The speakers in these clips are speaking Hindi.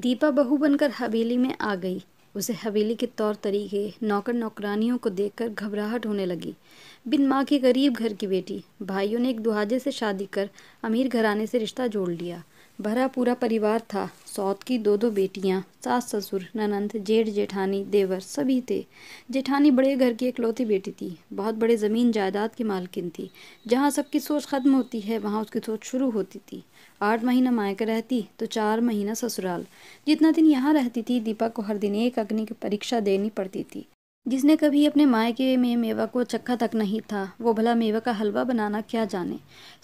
दीपा बहू बनकर हवेली में आ गई उसे हवेली के तौर तरीके नौकर नौकरानियों को देखकर घबराहट होने लगी बिन माँ के गरीब घर की बेटी भाइयों ने एक दुहाजे से शादी कर अमीर घराने से रिश्ता जोड़ लिया भरा पूरा परिवार था सौत की दो दो बेटियां सास ससुर ननंद जेठ जेठानी देवर सभी थे जेठानी बड़े घर की इकलौती बेटी थी बहुत बड़े ज़मीन जायदाद की मालकिन थी जहाँ सबकी सोच ख़त्म होती है वहाँ उसकी सोच शुरू होती थी आठ महीना मायके रहती तो चार महीना ससुराल जितना दिन यहाँ रहती थी दीपा को हर दिन एक अग्नि की परीक्षा देनी पड़ती थी जिसने कभी अपने मायके में मेवा को चखा तक नहीं था वो भला मेवा का हलवा बनाना क्या जाने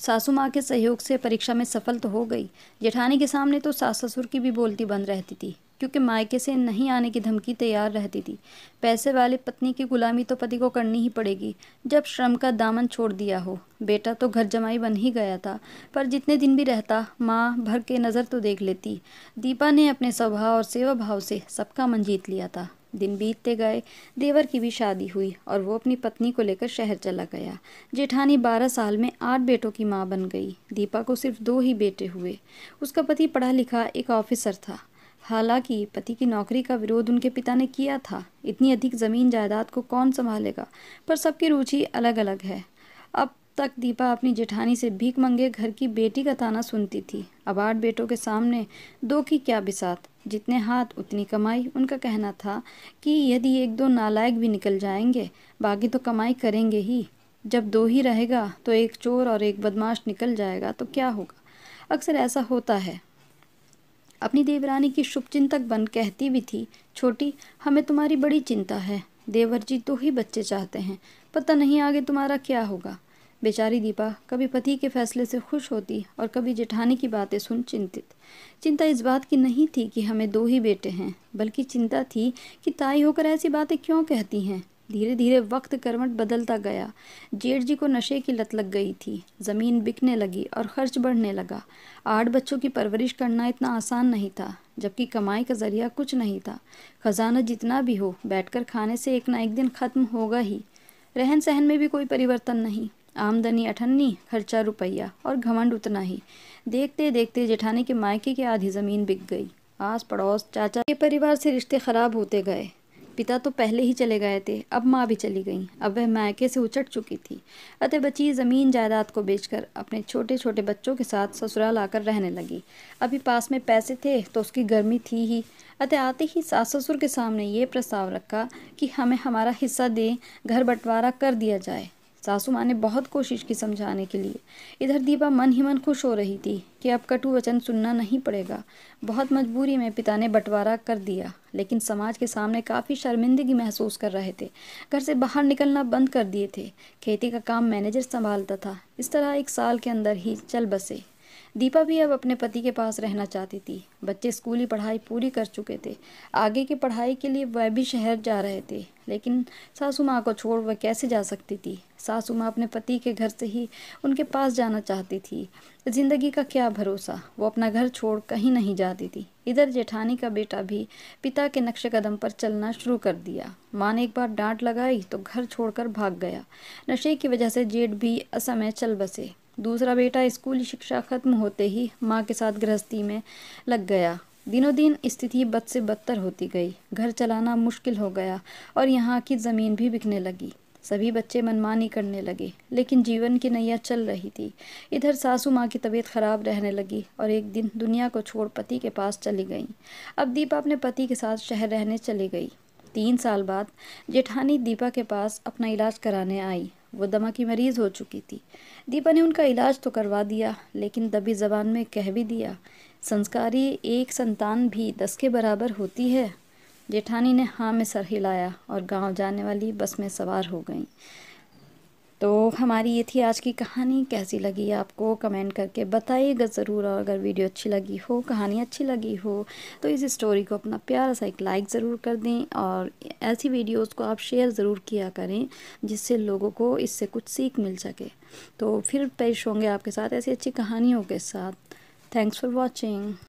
सासू माँ के सहयोग से परीक्षा में सफल तो हो गई जेठानी के सामने तो सास ससुर की भी बोलती बंद रहती थी क्योंकि मायके से नहीं आने की धमकी तैयार रहती थी पैसे वाले पत्नी की गुलामी तो पति को करनी ही पड़ेगी जब श्रम का दामन छोड़ दिया हो बेटा तो घर जमाई बन ही गया था पर जितने दिन भी रहता माँ भर के नज़र तो देख लेती दीपा ने अपने स्वभाव और सेवा भाव से सबका मन जीत लिया था दिन बीतते गए देवर की भी शादी हुई और वो अपनी पत्नी को लेकर शहर चला गया जेठानी बारह साल में आठ बेटों की माँ बन गई दीपा को सिर्फ दो ही बेटे हुए उसका पति पढ़ा लिखा एक ऑफिसर था हालांकि पति की नौकरी का विरोध उनके पिता ने किया था इतनी अधिक ज़मीन जायदाद को कौन संभालेगा पर सबकी रुचि अलग अलग है अब तक दीपा अपनी जेठानी से भीख मंगे घर की बेटी का ताना सुनती थी अब आठ बेटों के सामने दो की क्या बिसात जितने हाथ उतनी कमाई उनका कहना था कि यदि एक दो नालायक भी निकल जाएंगे बाकी तो कमाई करेंगे ही जब दो ही रहेगा तो एक चोर और एक बदमाश निकल जाएगा तो क्या होगा अक्सर ऐसा होता है अपनी देवरानी की शुभचिंतक बन कहती भी थी छोटी हमें तुम्हारी बड़ी चिंता है देवर जी दो तो ही बच्चे चाहते हैं पता नहीं आगे तुम्हारा क्या होगा बेचारी दीपा कभी पति के फैसले से खुश होती और कभी जेठानी की बातें सुन चिंतित चिंता इस बात की नहीं थी कि हमें दो ही बेटे हैं बल्कि चिंता थी कि ताई होकर ऐसी बातें क्यों कहती हैं धीरे धीरे वक्त करवट बदलता गया जेठ जी को नशे की लत लग गई थी ज़मीन बिकने लगी और खर्च बढ़ने लगा आठ बच्चों की परवरिश करना इतना आसान नहीं था जबकि कमाई का जरिया कुछ नहीं था खजाना जितना भी हो बैठकर खाने से एक ना एक दिन ख़त्म होगा ही रहन सहन में भी कोई परिवर्तन नहीं आमदनी अठन्नी खर्चा रुपया और घमंड उतना ही देखते देखते जेठानी के मायके की आधी ज़मीन बिक गई आस पड़ोस चाचा के परिवार से रिश्ते ख़राब होते गए पिता तो पहले ही चले गए थे अब माँ भी चली गई अब वह मायके से उछट चुकी थी अतः बची ज़मीन जायदाद को बेचकर अपने छोटे छोटे बच्चों के साथ ससुराल आकर रहने लगी अभी पास में पैसे थे तो उसकी गर्मी थी ही अतः आते ही सास ससुर के सामने ये प्रस्ताव रखा कि हमें हमारा हिस्सा दें घर बंटवारा कर दिया जाए सासू माँ ने बहुत कोशिश की समझाने के लिए इधर दीपा मन ही मन खुश हो रही थी कि अब कटु वचन सुनना नहीं पड़ेगा बहुत मजबूरी में पिता ने बंटवारा कर दिया लेकिन समाज के सामने काफ़ी शर्मिंदगी महसूस कर रहे थे घर से बाहर निकलना बंद कर दिए थे खेती का काम मैनेजर संभालता था इस तरह एक साल के अंदर ही चल बसे दीपा भी अब अपने पति के पास रहना चाहती थी बच्चे स्कूली पढ़ाई पूरी कर चुके थे आगे की पढ़ाई के लिए वह भी शहर जा रहे थे लेकिन सासू माँ को छोड़ वह कैसे जा सकती थी सासू माँ अपने पति के घर से ही उनके पास जाना चाहती थी ज़िंदगी का क्या भरोसा वो अपना घर छोड़ कहीं नहीं जाती थी इधर जेठानी का बेटा भी पिता के नक्श कदम पर चलना शुरू कर दिया माँ ने एक बार डांट लगाई तो घर छोड़कर भाग गया नशे की वजह से जेठ भी असमय चल बसे दूसरा बेटा स्कूली शिक्षा खत्म होते ही माँ के साथ गृहस्थी में लग गया दिनों दिन स्थिति बद से बदतर होती गई घर चलाना मुश्किल हो गया और यहाँ की ज़मीन भी बिकने लगी सभी बच्चे मनमानी करने लगे लेकिन जीवन की नैया चल रही थी इधर सासू माँ की तबीयत ख़राब रहने लगी और एक दिन दुनिया को छोड़ पति के पास चली गई अब दीपा अपने पति के साथ शहर रहने चली गई तीन साल बाद जेठानी दीपा के पास अपना इलाज कराने आई वो दमा की मरीज़ हो चुकी थी दीपा ने उनका इलाज तो करवा दिया लेकिन दबी जबान में कह भी दिया संस्कारी एक संतान भी दस के बराबर होती है जेठानी ने हाँ में सर हिलाया और गांव जाने वाली बस में सवार हो गई तो हमारी ये थी आज की कहानी कैसी लगी आपको कमेंट करके बताइएगा ज़रूर और अगर वीडियो अच्छी लगी हो कहानी अच्छी लगी हो तो इस स्टोरी को अपना प्यारा सा एक लाइक ज़रूर कर दें और ऐसी वीडियोस को आप शेयर ज़रूर किया करें जिससे लोगों को इससे कुछ सीख मिल सके तो फिर पेश होंगे आपके साथ ऐसी अच्छी कहानियों के साथ थैंक्स फॉर वॉचिंग